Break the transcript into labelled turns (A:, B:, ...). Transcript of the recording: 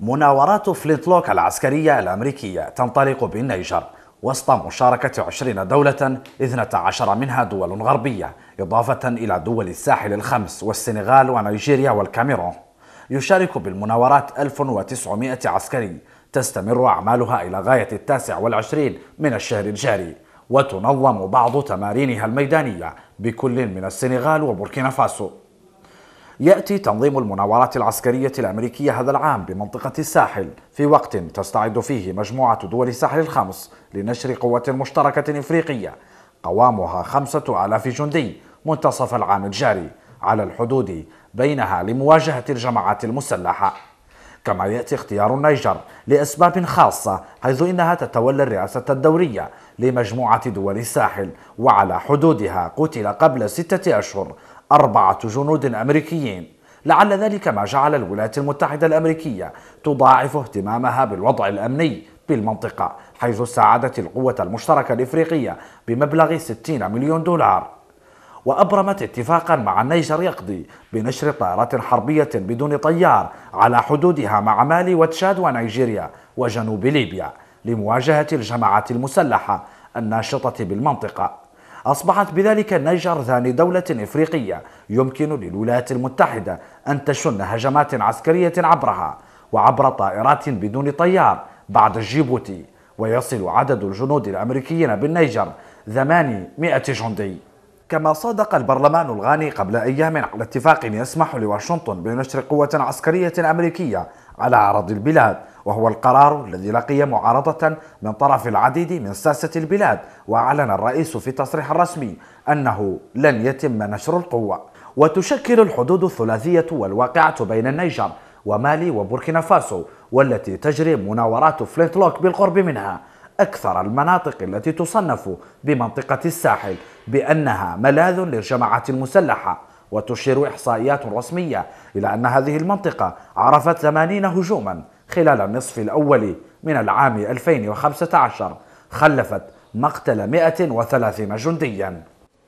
A: مناورات فليتلوك العسكرية الأمريكية تنطلق بالنيجر وسط مشاركة 20 دولة 12 منها دول غربية إضافة إلى دول الساحل الخمس والسنغال ونيجيريا والكاميرون يشارك بالمناورات 1900 عسكري تستمر أعمالها إلى غاية التاسع والعشرين من الشهر الجاري وتنظم بعض تمارينها الميدانية بكل من السنغال وبوركينا فاسو يأتي تنظيم المناورات العسكرية الأمريكية هذا العام بمنطقة الساحل في وقت تستعد فيه مجموعة دول الساحل الخمس لنشر قوة مشتركة إفريقية قوامها خمسة آلاف جندي منتصف العام الجاري على الحدود بينها لمواجهة الجماعات المسلحة كما يأتي اختيار النيجر لأسباب خاصة حيث إنها تتولى الرئاسة الدورية لمجموعة دول الساحل وعلى حدودها قتل قبل ستة أشهر أربعة جنود أمريكيين لعل ذلك ما جعل الولايات المتحدة الأمريكية تضاعف اهتمامها بالوضع الأمني بالمنطقة حيث ساعدت القوة المشتركة الإفريقية بمبلغ 60 مليون دولار وأبرمت اتفاقا مع النيجر يقضي بنشر طائرات حربية بدون طيار على حدودها مع مالي وتشاد ونيجيريا وجنوب ليبيا لمواجهة الجماعات المسلحة الناشطة بالمنطقة أصبحت بذلك النيجر ثاني دولة إفريقية يمكن للولايات المتحدة أن تشن هجمات عسكرية عبرها وعبر طائرات بدون طيار بعد جيبوتي ويصل عدد الجنود الأمريكيين بالنيجر 800 جندي كما صادق البرلمان الغاني قبل أيام على اتفاق يسمح لواشنطن بنشر قوة عسكرية أمريكية على أراضي البلاد وهو القرار الذي لقي معارضة من طرف العديد من ساسة البلاد وأعلن الرئيس في تصريح رسمي أنه لن يتم نشر القوة وتشكل الحدود الثلاثية والواقعة بين النيجر ومالي وبوركينا فاسو والتي تجري مناورات فليت لوك بالقرب منها أكثر المناطق التي تصنف بمنطقة الساحل بأنها ملاذ للجماعات المسلحة وتشير إحصائيات رسمية إلى أن هذه المنطقة عرفت 80 هجوما خلال النصف الأول من العام 2015 خلفت مقتل 130 جندياً